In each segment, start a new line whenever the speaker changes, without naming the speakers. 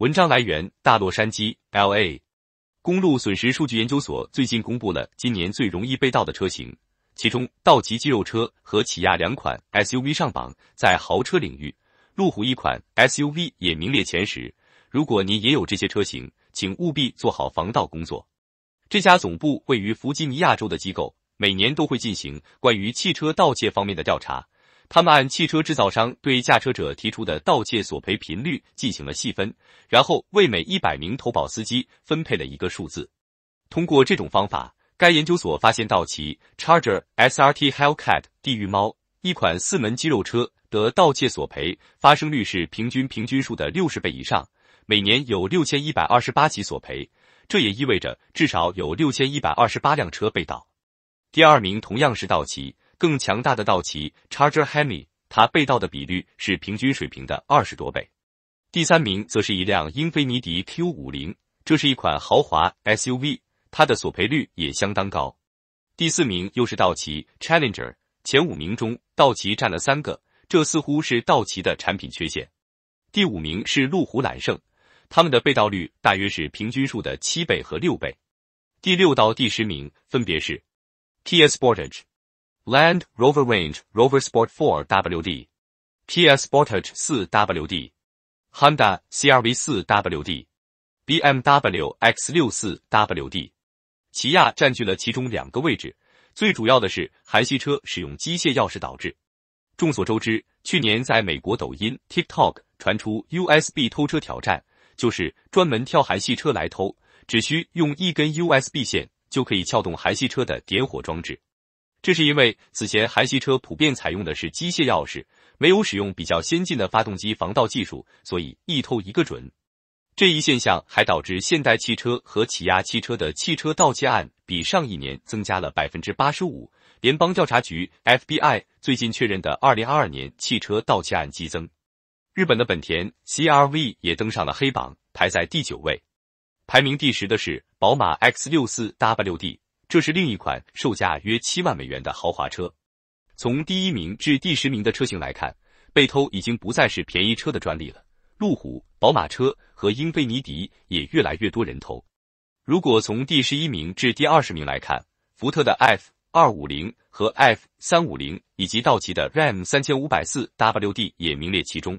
文章来源：大洛杉矶 LA 公路损失数据研究所最近公布了今年最容易被盗的车型，其中道奇肌肉车和起亚两款 SUV 上榜，在豪车领域，路虎一款 SUV 也名列前十。如果您也有这些车型，请务必做好防盗工作。这家总部位于弗吉尼亚州的机构每年都会进行关于汽车盗窃方面的调查。他们按汽车制造商对驾车者提出的盗窃索赔频率进行了细分，然后为每一百名投保司机分配了一个数字。通过这种方法，该研究所发现，道奇 Charger S R T Hellcat 地狱猫，一款四门肌肉车的盗窃索赔发生率是平均平均数的六十倍以上，每年有六千一百二十八起索赔，这也意味着至少有六千一百二十八辆车被盗。第二名同样是道奇。更强大的道奇 Charger Hemi，它被盗的比率是平均水平的二十多倍。第三名则是一辆英菲尼迪 Q 五零，这是一款豪华 SUV，它的索赔率也相当高。第四名又是道奇 Challenger。前五名中，道奇占了三个，这似乎是道奇的产品缺陷。第五名是路虎揽胜，他们的被盗率大约是平均数的七倍和六倍。第六到第十名分别是 T Sportage。Land Rover Range Rover Sport 4WD，P Sportage 4WD，Honda CRV 4WD，BMW X6 4WD，起亚占据了其中两个位置。最主要的是韩系车使用机械钥匙导致。众所周知，去年在美国抖音 TikTok 传出 USB 偷车挑战，就是专门挑韩系车来偷，只需用一根 USB 线就可以撬动韩系车的点火装置。这是因为此前韩系车普遍采用的是机械钥匙，没有使用比较先进的发动机防盗技术，所以一偷一个准。这一现象还导致现代汽车和起亚汽车的汽车盗窃案比上一年增加了百分之八十五。联邦调查局 （FBI） 最近确认的二零二二年汽车盗窃案激增。日本的本田 CRV 也登上了黑榜，排在第九位。排名第十的是宝马 X 六四 WD。这是另一款售价约七万美元的豪华车。从第一名至第十名的车型来看，被偷已经不再是便宜车的专利了。路虎、宝马车和英菲尼迪也越来越多人偷。如果从第十一名至第二十名来看，福特的 F 二五零和 F 三五零以及道奇的 RAM 三千五百四 WD 也名列其中。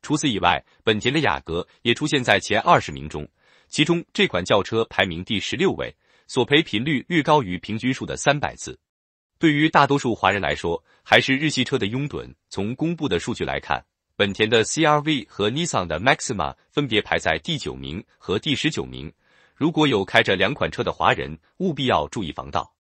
除此以外，本田的雅阁也出现在前二十名中，其中这款轿车排名第十六位。索赔频率略高于平均数的三百次，对于大多数华人来说，还是日系车的拥趸。从公布的数据来看，本田的 CRV 和尼桑的 Maxima 分别排在第九名和第十九名。如果有开着两款车的华人，务必要注意防盗。